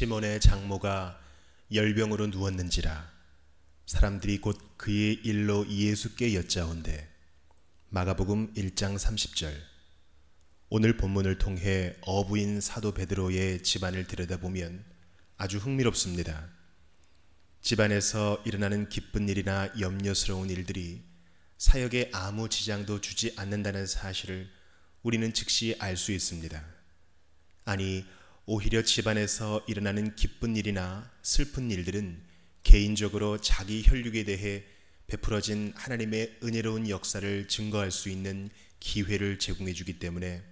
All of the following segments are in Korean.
시몬의 장모가 열병으로 누웠는지라 사람들이 곧 그의 일로 예수께 여짜온대 마가복음 1장 30절 오늘 본문을 통해 어부인 사도 베드로의 집안을 들여다보면 아주 흥미롭습니다. 집안에서 일어나는 기쁜 일이나 염려스러운 일들이 사역에 아무 지장도 주지 않는다는 사실을 우리는 즉시 알 수 있습니다. 아니 오히려 집안에서 일어나는 기쁜 일이나 슬픈 일들은 개인적으로 자기 혈육에 대해 베풀어진 하나님의 은혜로운 역사를 증거할 수 있는 기회를 제공해 주기 때문에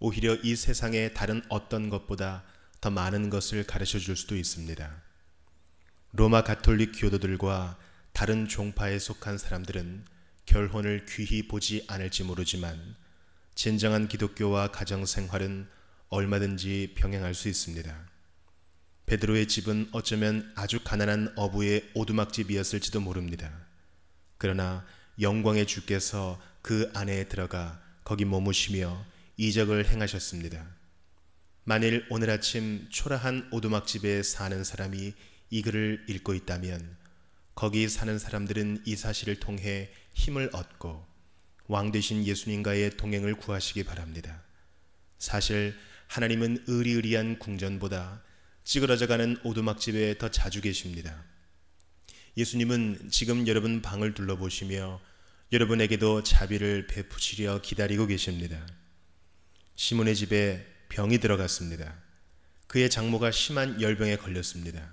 오히려 이 세상의 다른 어떤 것보다 더 많은 것을 가르쳐 줄 수도 있습니다. 로마 가톨릭 교도들과 다른 종파에 속한 사람들은 결혼을 귀히 보지 않을지 모르지만 진정한 기독교와 가정생활은 얼마든지 병행할 수 있습니다. 베드로의 집은 어쩌면 아주 가난한 어부의 오두막집이었을지도 모릅니다. 그러나 영광의 주께서 그 안에 들어가 거기 머무시며 이적을 행하셨습니다. 만일 오늘 아침 초라한 오두막집에 사는 사람이 이 글을 읽고 있다면 거기 사는 사람들은 이 사실을 통해 힘을 얻고 왕 대신 예수님과의 동행을 구하시기 바랍니다. 사실 하나님은 의리의리한 궁전보다 찌그러져가는 오두막집에 더 자주 계십니다. 예수님은 지금 여러분 방을 둘러보시며 여러분에게도 자비를 베푸시려 기다리고 계십니다. 시몬의 집에 병이 들어갔습니다. 그의 장모가 심한 열병에 걸렸습니다.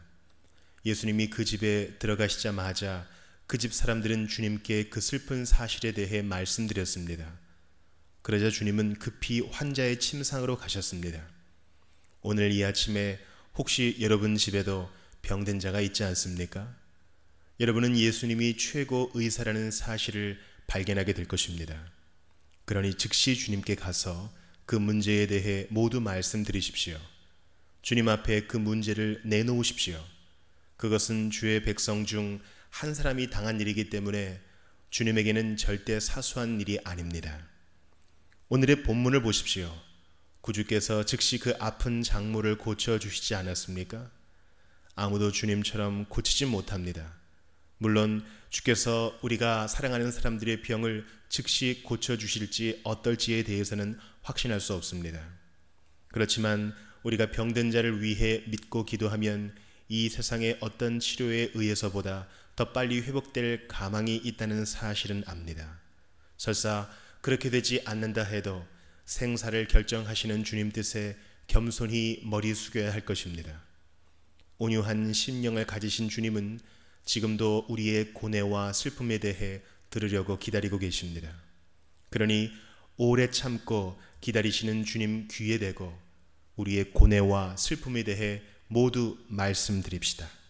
예수님이 그 집에 들어가시자마자 그 집 사람들은 주님께 그 슬픈 사실에 대해 말씀드렸습니다. 그러자 주님은 급히 환자의 침상으로 가셨습니다. 오늘 이 아침에 혹시 여러분 집에도 병든 자가 있지 않습니까? 여러분은 예수님이 최고 의사라는 사실을 발견하게 될 것입니다. 그러니 즉시 주님께 가서 그 문제에 대해 모두 말씀드리십시오. 주님 앞에 그 문제를 내놓으십시오. 그것은 주의 백성 중 한 사람이 당한 일이기 때문에 주님에게는 절대 사소한 일이 아닙니다. 오늘의 본문을 보십시오. 구주께서 즉시 그 아픈 장모를 고쳐 주시지 않았습니까? 아무도 주님처럼 고치지 못합니다. 물론 주께서 우리가 사랑하는 사람들의 병을 즉시 고쳐 주실지 어떨지에 대해서는 확신할 수 없습니다. 그렇지만 우리가 병든 자를 위해 믿고 기도하면 이 세상의 어떤 치료에 의해서보다 더 빨리 회복될 가망이 있다는 사실은 압니다. 설사 그렇게 되지 않는다 해도 생사를 결정하시는 주님 뜻에 겸손히 머리 숙여야 할 것입니다. 온유한 심령을 가지신 주님은 지금도 우리의 고뇌와 슬픔에 대해 들으려고 기다리고 계십니다. 그러니 오래 참고 기다리시는 주님 귀에 대고 우리의 고뇌와 슬픔에 대해 모두 말씀드립시다.